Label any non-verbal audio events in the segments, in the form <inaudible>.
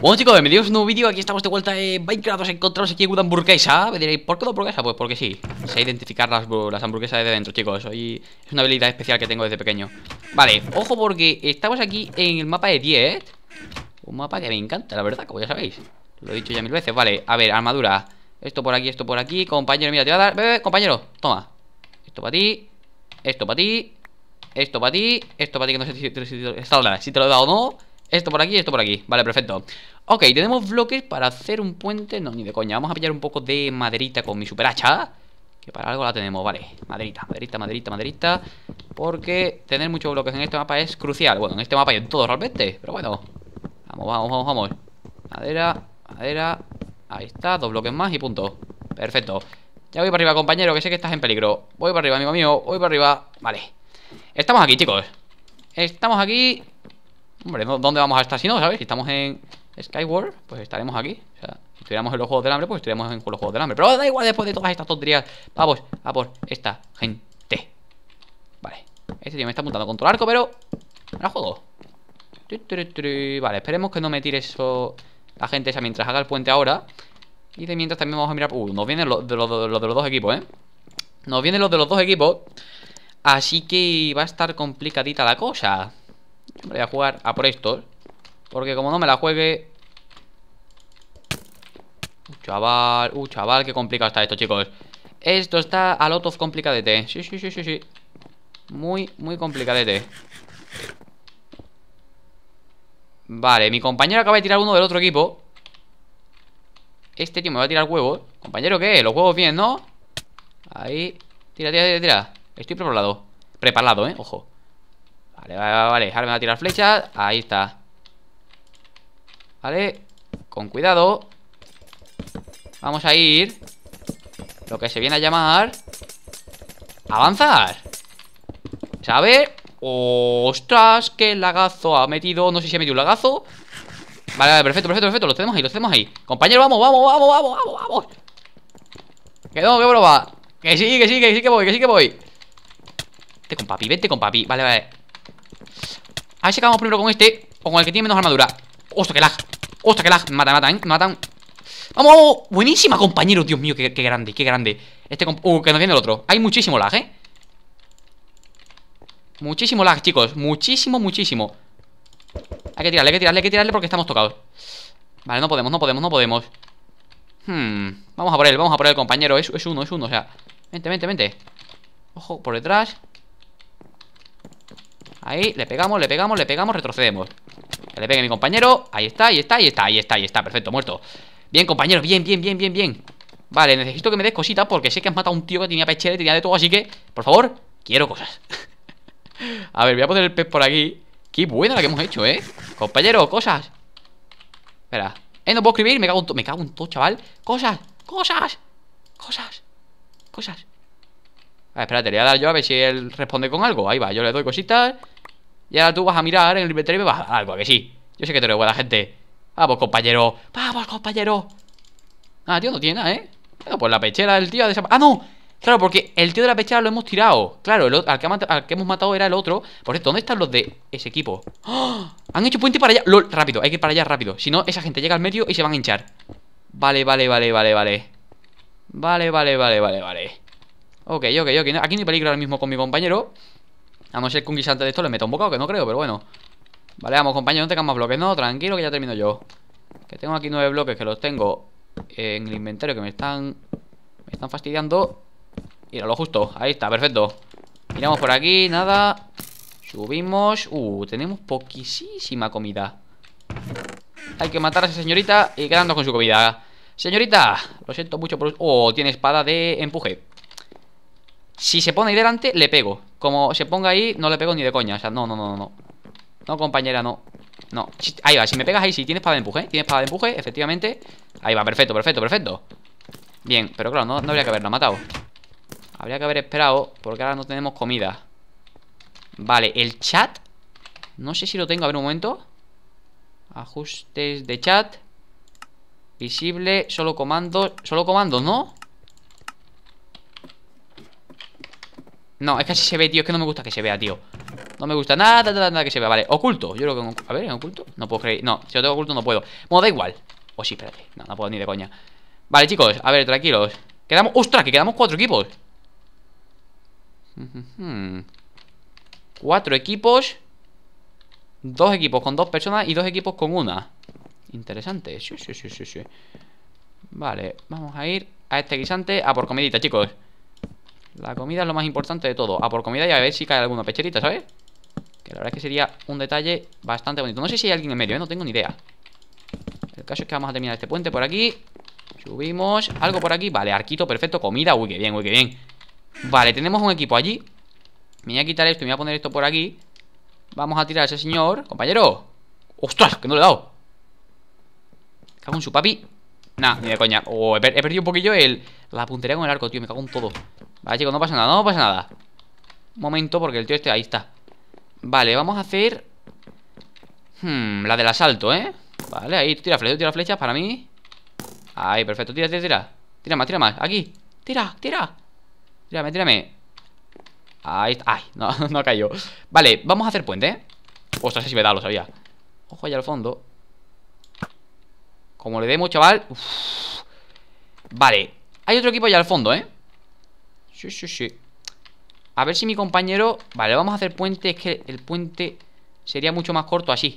Bueno chicos, bienvenidos a un nuevo vídeo, aquí estamos de vuelta en Minecraft, nos encontramos aquí en una hamburguesa Me diréis, ¿por qué una hamburguesa? Pues porque sí, sé identificar las, hamburguesas de dentro chicos Es una habilidad especial que tengo desde pequeño Vale, ojo porque estamos aquí en el mapa de 10 Un mapa que me encanta, la verdad, como ya sabéis Lo he dicho ya mil veces, vale, a ver, armadura Esto por aquí, esto por aquí, compañero, mira, te voy a dar Bebe, compañero, toma Esto para ti, esto para ti Esto para ti, esto para ti Que no sé si, si te lo he dado o no esto por aquí, y esto por aquí. Vale, perfecto. Ok, tenemos bloques para hacer un puente. No, ni de coña. Vamos a pillar un poco de maderita con mi super hacha Que para algo la tenemos, vale. Maderita, maderita, maderita, maderita. Porque tener muchos bloques en este mapa es crucial. Bueno, en este mapa hay en todo realmente. Pero bueno. Vamos, vamos, vamos, vamos. Madera, madera. Ahí está, dos bloques más y punto. Perfecto. Ya voy para arriba, compañero, que sé que estás en peligro. Voy para arriba, amigo mío. Voy para arriba. Vale. Estamos aquí, chicos. Estamos aquí. Hombre, ¿dónde vamos a estar si no, sabes? Si estamos en Skyward, pues estaremos aquí. O sea, si estuviéramos en los Juegos del Hambre, pues estuviéramos en los Juegos del Hambre. Pero da igual después de todas estas tonterías. Vamos a por esta gente. Vale. Este tío me está apuntando contra el arco, pero... No juego. Vale, esperemos que no me tire eso la gente esa mientras haga el puente ahora. Y de mientras también vamos a mirar... Uh, nos vienen los de los, de los dos equipos, ¿eh? Nos vienen los de los dos equipos. Así que va a estar complicadita la cosa. Voy a jugar a por estos Porque como no me la juegue uh, Chaval, uh, chaval Qué complicado está esto, chicos Esto está a lot of complicadete Sí, sí, sí, sí, sí Muy, muy complicadete Vale, mi compañero acaba de tirar uno del otro equipo Este tío me va a tirar huevos Compañero, ¿qué? Los huevos bien, ¿no? Ahí Tira, tira, tira, tira Estoy preparado Preparado, ¿eh? Ojo Vale, vale, vale, ahora me va a tirar flechas Ahí está Vale, con cuidado Vamos a ir Lo que se viene a llamar Avanzar ¿Sabes? ¡Ostras! ¡Qué lagazo ha metido! No sé si ha metido un lagazo Vale, vale, perfecto, perfecto, perfecto lo tenemos ahí, lo tenemos ahí Compañero, vamos, vamos, vamos, vamos, vamos, vamos Que no, que broma Que sí, que sí, que sí que voy, que sí que voy Vete con papi, vete con papi Vale, vale a ver si acabamos primero con este O con el que tiene menos armadura Ostras, qué lag Ostras, qué lag Mata, matan, ¿eh? Matan ¡Vamos, Buenísima, compañero Dios mío, qué, grande, qué grande Este... Uh, que nos viene el otro Hay muchísimo lag, ¿eh? Muchísimo lag, chicos Muchísimo, muchísimo Hay que tirarle, hay que tirarle, hay que tirarle porque estamos tocados Vale, no podemos, no podemos, no podemos Hmm Vamos a por él, vamos a por él, compañero Es, es uno, es uno, o sea Vente, vente, vente Ojo, por detrás Ahí, le pegamos, le pegamos, le pegamos, retrocedemos le pegue a mi compañero Ahí está, ahí está, ahí está, ahí está, ahí está, perfecto, muerto Bien, compañero, bien, bien, bien, bien, bien Vale, necesito que me des cositas porque sé que has matado a un tío que tenía pechera y tenía de todo Así que, por favor, quiero cosas <laughs> A ver, voy a poner el pez por aquí Qué buena la que hemos hecho, eh Compañero, cosas Espera, eh, no puedo escribir, me cago en todo, me cago en todo, chaval Cosas, cosas, cosas, cosas a ver, espérate, le voy a dar yo a ver si él responde con algo. Ahí va, yo le doy cositas. Y ahora tú vas a mirar en el inventario y vas a algo, que sí. Yo sé que te lo buena gente. Vamos, compañero. Vamos, compañero. Ah, tío, no tiene nada, ¿eh? pues la pechera del tío ha desaparecido. ¡Ah, no! Claro, porque el tío de la pechera lo hemos tirado. Claro, al, que hemos matado era el otro. Por cierto, ¿dónde están los de ese equipo? ¡Ah! Han hecho puente para allá. Lol, rápido, hay que ir para allá rápido. Si no, esa gente llega al medio y se van a hinchar. Vale, vale, vale, vale, vale. Vale, vale, vale, vale, vale. Ok, ok, ok. Aquí no hay peligro ahora mismo con mi compañero. A no ser que un guisante de esto le meta un bocado, que no creo, pero bueno. Vale, vamos, compañero, no tengas más bloques. No, tranquilo, que ya termino yo. Que tengo aquí nueve bloques, que los tengo en el inventario, que me están... Me están fastidiando. Mira, lo justo. Ahí está, perfecto. Miramos por aquí, nada. Subimos. Uh, tenemos poquísima comida. Hay que matar a esa señorita y quedarnos con su comida. Señorita, lo siento mucho por... Oh, tiene espada de empuje. Si se pone ahí delante, le pego. Como se ponga ahí, no le pego ni de coña. O sea, no, no, no, no. No, compañera, no. No. Ahí va, si me pegas ahí, sí. Tienes para de empuje. Tienes para de empuje, efectivamente. Ahí va, perfecto, perfecto, perfecto. Bien, pero claro, no, habría que haberlo matado. Habría que haber esperado, porque ahora no tenemos comida. Vale, el chat. No sé si lo tengo, a ver un momento. Ajustes de chat. Visible, solo comando Solo comandos, ¿no? No, es que así se ve, tío, es que no me gusta que se vea, tío No me gusta nada, nada, nada que se vea Vale, oculto, yo lo que... A ver, ¿en oculto? No puedo creer, no, si lo tengo oculto no puedo Bueno, da igual O oh, sí, espérate, no, no puedo ni de coña Vale, chicos, a ver, tranquilos Quedamos, ostras, que quedamos cuatro equipos Cuatro equipos Dos equipos con dos personas Y dos equipos con una Interesante, sí, sí, sí, sí, sí Vale, vamos a ir a este guisante A por comidita, chicos la comida es lo más importante de todo. A ah, por comida y a ver si cae alguna pecherita, ¿sabes? Que la verdad es que sería un detalle bastante bonito. No sé si hay alguien en medio, ¿eh? No tengo ni idea. El caso es que vamos a terminar este puente por aquí. Subimos. Algo por aquí. Vale, arquito, perfecto. Comida. Uy, qué bien, uy, qué bien. Vale, tenemos un equipo allí. Me voy a quitar esto y me voy a poner esto por aquí. Vamos a tirar a ese señor. Compañero. ¡Ostras! Que no le he dado. Cago en su papi. Nah, ni de coña. Oh, he, perdido un poquillo el, la puntería con el arco, tío. Me cago en todo. Vale, chicos, no pasa nada, no pasa nada Un momento, porque el tío este, ahí está Vale, vamos a hacer hmm, La del asalto, ¿eh? Vale, ahí, tú tira flechas, tira flechas para mí Ahí, perfecto, tira, tira, tira Tira más, tira más, aquí Tira, tira Tírame, tírame Ahí está, ay, no, <laughs> no cayó Vale, vamos a hacer puente, ¿eh? Ostras, si me da, lo sabía Ojo allá al fondo Como le demos, chaval Vale, hay otro equipo allá al fondo, ¿eh? Sí, sí, sí. A ver si mi compañero... Vale, vamos a hacer puente. Es que el puente sería mucho más corto así.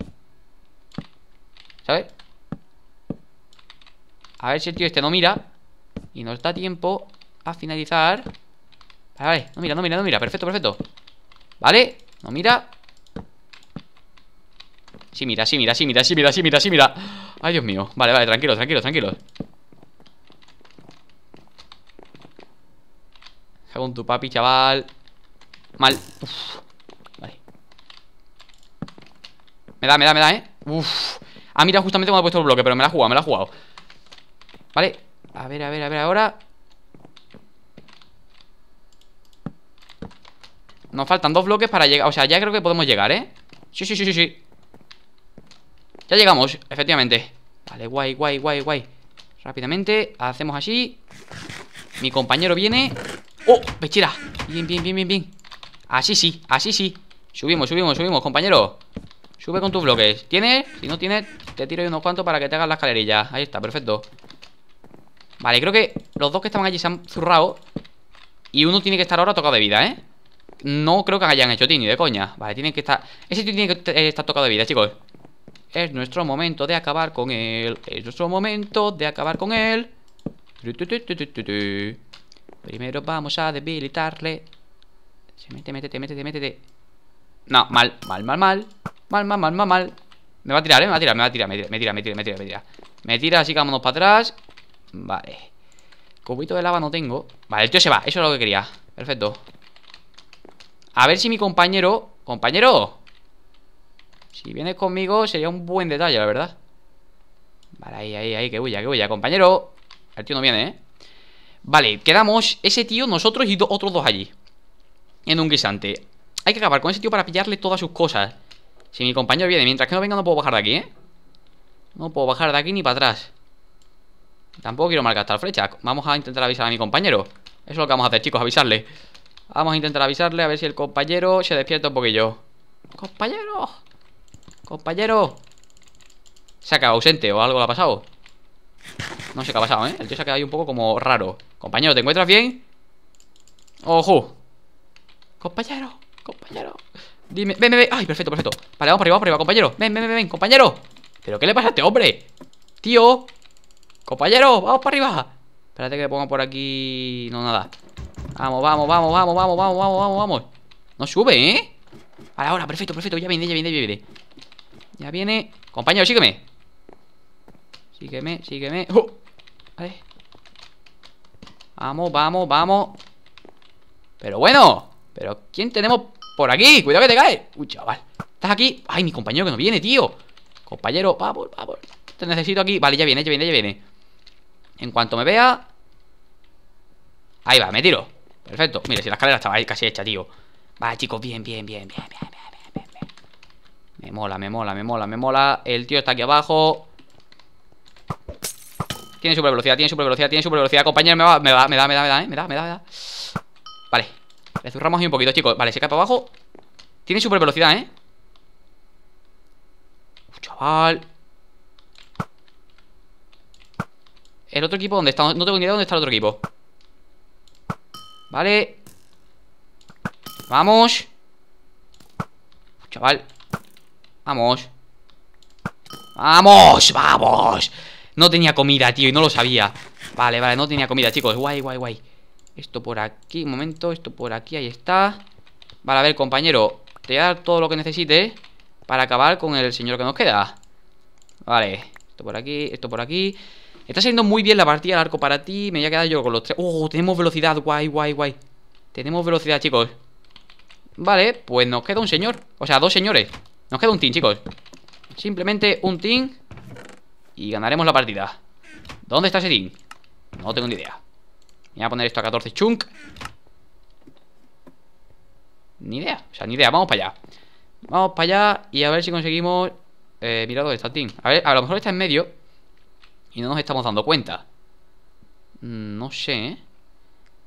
¿Sabes? A ver si el tío este no mira. Y nos da tiempo a finalizar. Vale, vale. No mira, no mira, no mira. Perfecto, perfecto. Vale. No mira. Sí, mira, sí, mira, sí, mira, sí, mira, sí, mira, sí, mira. Ay, Dios mío. Vale, vale, tranquilo, tranquilo, tranquilo. Con tu papi, chaval Mal Vale Me da, me da, me da, eh Uf Ah, mira, justamente cuando he puesto el bloque Pero me la ha jugado, me la ha jugado Vale A ver, a ver, a ver, ahora Nos faltan dos bloques para llegar O sea, ya creo que podemos llegar, ¿eh? Sí, sí, sí, sí, sí Ya llegamos, efectivamente Vale, guay, guay, guay, guay Rápidamente, hacemos así Mi compañero viene ¡Oh! ¡Pechera! Bien, bien, bien, bien, bien. Así sí, así sí. Subimos, subimos, subimos, compañero. Sube con tus bloques. ¿Tienes? Si no tienes, te tiro unos cuantos para que te hagas la escalerilla. Ahí está, perfecto. Vale, creo que los dos que estaban allí se han zurrado. Y uno tiene que estar ahora tocado de vida, ¿eh? No creo que hayan hecho tini de coña. Vale, tienen que estar. Ese tío tiene que eh, estar tocado de vida, chicos. Es nuestro momento de acabar con él. Es nuestro momento de acabar con él. Primero vamos a debilitarle. Se mete, métete, métete, métete. No, mal, mal, mal, mal. Mal, mal, mal, mal, mal. Me va a tirar, eh, me va a tirar, me va a tirar, me tira, me tira, me tira, me tira, me tira. Me tira, así que vámonos para atrás. Vale. Cubito de lava no tengo. Vale, el tío se va, eso es lo que quería. Perfecto. A ver si mi compañero. ¡Compañero! Si vienes conmigo sería un buen detalle, la verdad. Vale, ahí, ahí, ahí, que huya, que huya, compañero. El tío no viene, eh. Vale, quedamos ese tío, nosotros y otros dos allí. En un guisante. Hay que acabar con ese tío para pillarle todas sus cosas. Si mi compañero viene, mientras que no venga no puedo bajar de aquí, ¿eh? No puedo bajar de aquí ni para atrás. Tampoco quiero malgastar flecha. Vamos a intentar avisar a mi compañero. Eso es lo que vamos a hacer, chicos, avisarle. Vamos a intentar avisarle a ver si el compañero se despierta un poquillo. ¡Compañero! ¡Compañero! Se ha quedado ausente o algo le ha pasado. No sé qué ha pasado, ¿eh? El tío se ha quedado ahí un poco como raro. Compañero, ¿te encuentras bien? ¡Ojo! Compañero, compañero Dime, ven, ven, ven Ay, perfecto, perfecto Vale, vamos para arriba, vamos para arriba, compañero Ven, ven, ven, ven, compañero ¿Pero qué le pasa a este hombre? Tío Compañero, vamos para arriba Espérate que le pongo por aquí... No, nada Vamos, vamos, vamos, vamos, vamos, vamos, vamos, vamos, vamos No sube, ¿eh? Vale, ahora, perfecto, perfecto Ya viene, ya viene, ya viene Ya viene Compañero, sígueme Sígueme, sígueme ¡Oh! Vale Vamos, vamos, vamos Pero bueno Pero ¿quién tenemos por aquí? Cuidado que te cae Uy, chaval ¿Estás aquí? Ay, mi compañero que no viene, tío Compañero, vamos, vamos Te necesito aquí Vale, ya viene, ya viene, ya viene En cuanto me vea Ahí va, me tiro Perfecto Mira, si la escalera estaba ahí casi hecha, tío Vale, chicos, bien, bien, bien, bien, bien, bien, bien, bien. Me mola, me mola, me mola, me mola El tío está aquí abajo tiene super velocidad, tiene super velocidad, tiene super velocidad. Compañero, me, va, me, da, me da, me da, eh, me da, me da, me da. Vale. Le zurramos ahí un poquito, chicos. Vale, se cae para abajo. Tiene super velocidad, ¿eh? Uh, chaval. ¿El otro equipo dónde está? No tengo ni idea dónde está el otro equipo. Vale. Vamos. Uh, chaval. Vamos. Vamos, vamos. No tenía comida, tío, y no lo sabía Vale, vale, no tenía comida, chicos Guay, guay, guay Esto por aquí, un momento, esto por aquí, ahí está Vale, a ver, compañero Te voy a dar todo lo que necesites Para acabar con el señor que nos queda Vale, esto por aquí, esto por aquí Está saliendo muy bien la partida El arco para ti Me voy a quedar yo con los tres Oh, tenemos velocidad, guay, guay, guay Tenemos velocidad, chicos Vale, pues nos queda un señor O sea, dos señores Nos queda un team, chicos Simplemente un team y ganaremos la partida ¿Dónde está ese team? No tengo ni idea Voy a poner esto a 14 chunk Ni idea, o sea, ni idea, vamos para allá Vamos para allá y a ver si conseguimos eh, Mira dónde está el team A ver, a lo mejor está en medio Y no nos estamos dando cuenta mm, No sé, ¿eh?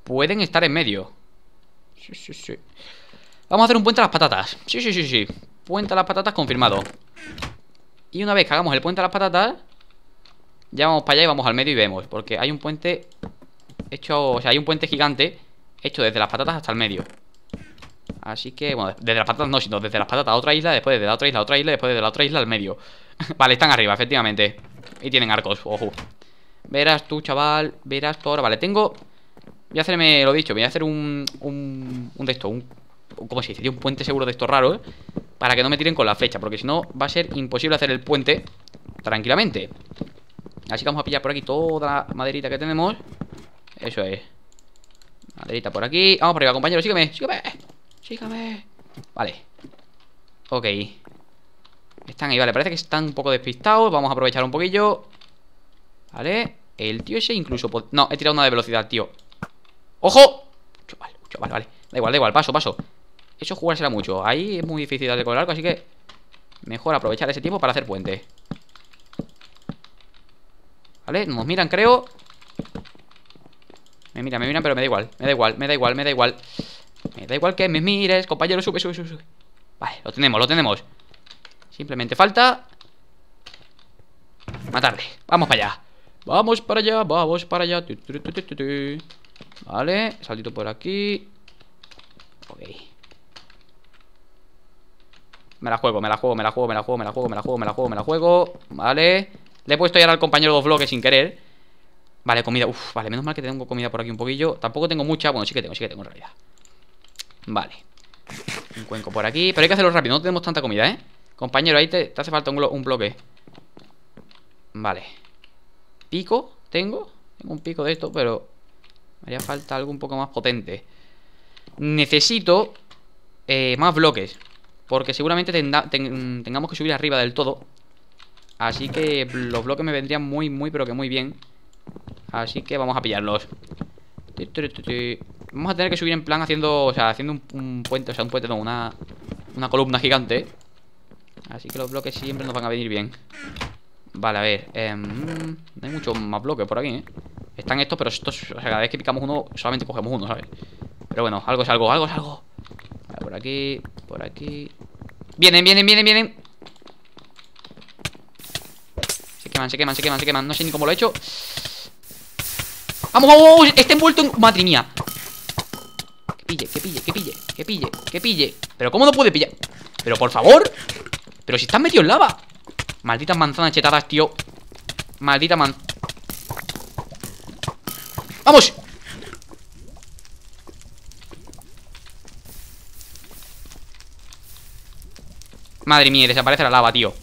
Pueden estar en medio Sí, sí, sí Vamos a hacer un puente a las patatas Sí, sí, sí, sí Puente a las patatas confirmado Y una vez que hagamos el puente a las patatas ya vamos para allá y vamos al medio y vemos. Porque hay un puente hecho... O sea, hay un puente gigante hecho desde las patatas hasta el medio. Así que, bueno, desde las patatas no, sino desde las patatas a otra isla, después desde la otra isla a otra isla, después de la otra isla al medio. <laughs> vale, están arriba, efectivamente. Y tienen arcos, ojo. Verás tú, chaval, verás tú ahora. Vale, tengo... Voy a hacerme lo dicho, voy a hacer un... Un, un de estos un... ¿Cómo se dice? Un puente seguro de estos raros, Para que no me tiren con la flecha, porque si no va a ser imposible hacer el puente tranquilamente. Así que vamos a pillar por aquí toda la maderita que tenemos. Eso es. Maderita por aquí. Vamos por arriba, compañero. Sígueme, sígueme. Sígueme. Vale. Ok. Están ahí, vale. Parece que están un poco despistados. Vamos a aprovechar un poquillo. Vale. El tío ese incluso... No, he tirado una de velocidad, tío. ¡Ojo! vale. Da igual, da igual. Paso, paso. Eso será mucho. Ahí es muy difícil darle con el así que... Mejor aprovechar ese tiempo para hacer puente. ¿Vale? Nos miran, creo Me miran, me miran, pero me da igual Me da igual, me da igual, me da igual Me da igual que me mires, compañero, sube, sube, sube Vale, lo tenemos, lo tenemos Simplemente falta Matarle, vamos para allá Vamos para allá, vamos para allá Vale, saltito por aquí Ok Me la juego, me la juego, me la juego, me la juego, me la juego, me la juego, me la juego, me la juego Vale le he puesto ya al compañero dos bloques sin querer. Vale, comida. Uf, vale, menos mal que tengo comida por aquí un poquillo. Tampoco tengo mucha. Bueno, sí que tengo, sí que tengo en realidad. Vale. Un cuenco por aquí. Pero hay que hacerlo rápido. No tenemos tanta comida, ¿eh? Compañero, ahí te, hace falta un, bloque. Vale. Pico, tengo. Tengo un pico de esto, pero... Me haría falta algo un poco más potente. Necesito eh, más bloques. Porque seguramente tengamos que subir arriba del todo. Así que los bloques me vendrían muy, muy, pero que muy bien Así que vamos a pillarlos Vamos a tener que subir en plan haciendo, o sea, haciendo un, puente O sea, un puente, no, una, una columna gigante Así que los bloques siempre nos van a venir bien Vale, a ver em, No hay muchos más bloques por aquí, ¿eh? Están estos, pero estos, o sea, cada vez que picamos uno Solamente cogemos uno, ¿sabes? Pero bueno, algo es algo, algo es algo por aquí, por aquí Vienen, vienen, vienen, vienen se queman, se queman, se queman. No sé ni cómo lo he hecho. ¡Vamos, vamos! vamos! Está envuelto en... ¡Madre mía! Que pille, que pille, que pille, que pille, que pille. Pero ¿cómo no puede pillar? Pero por favor. Pero si estás metido en lava. Malditas manzanas chetadas, tío. Maldita man... ¡Vamos! Madre mía, desaparece la lava, tío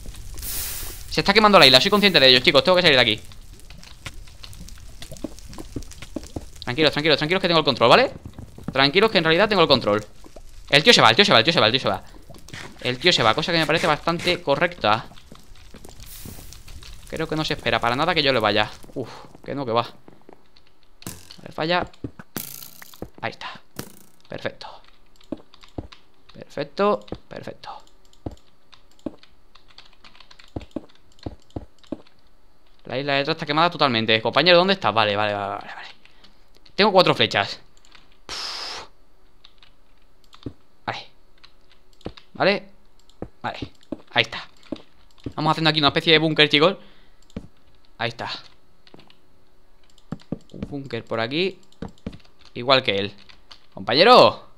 se está quemando la isla, soy consciente de ello, chicos Tengo que salir de aquí Tranquilos, tranquilos, tranquilos que tengo el control, ¿vale? Tranquilos que en realidad tengo el control El tío se va, el tío se va, el tío se va, el tío se va El tío se va, cosa que me parece bastante correcta Creo que no se espera para nada que yo le vaya Uf, que no, que va A ver, falla Ahí está Perfecto Perfecto, perfecto La isla detrás está quemada totalmente. Compañero, ¿dónde estás? Vale, vale, vale, vale. Tengo cuatro flechas. Vale. Vale. Ahí está. Vamos haciendo aquí una especie de búnker, chicos. Ahí está. Un búnker por aquí. Igual que él. ¡Compañero!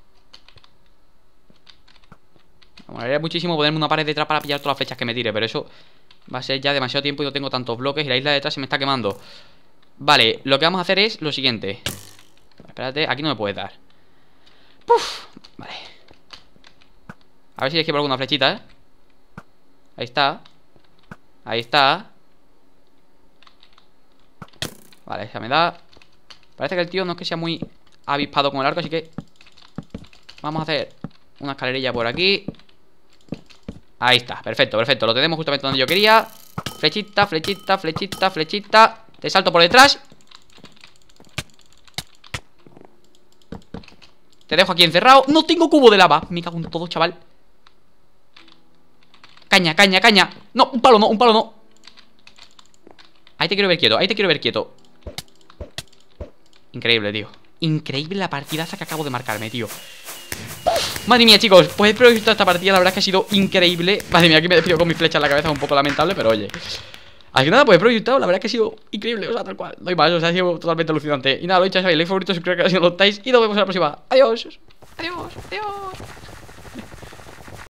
Me molaría muchísimo ponerme una pared detrás para pillar todas las flechas que me tire, pero eso Va a ser ya demasiado tiempo y no tengo tantos bloques y la isla de detrás se me está quemando. Vale, lo que vamos a hacer es lo siguiente. Espérate, aquí no me puede dar. ¡Puf! Vale. A ver si les por alguna flechita, ¿eh? Ahí está. Ahí está. Vale, esa me da. Parece que el tío no es que sea muy avispado con el arco, así que... Vamos a hacer una escalerilla por aquí. Ahí está, perfecto, perfecto Lo tenemos justamente donde yo quería Flechita, flechita, flechita, flechita Te salto por detrás Te dejo aquí encerrado No tengo cubo de lava Me cago en todo, chaval Caña, caña, caña No, un palo no, un palo no Ahí te quiero ver quieto, ahí te quiero ver quieto Increíble, tío Increíble la partidaza que acabo de marcarme, tío Madre mía, chicos, pues he proyectado esta partida la verdad es que ha sido increíble Madre mía, aquí me despido con mi flecha en la cabeza, un poco lamentable, pero oye Así que nada, pues he proyectado, la verdad es que ha sido increíble, o sea, tal cual, no hay más, o sea, ha sido totalmente alucinante Y nada, lo he dicho, ya sabéis, like favorito, suscribiros si no lo estáis y nos vemos en la próxima Adiós, adiós, adiós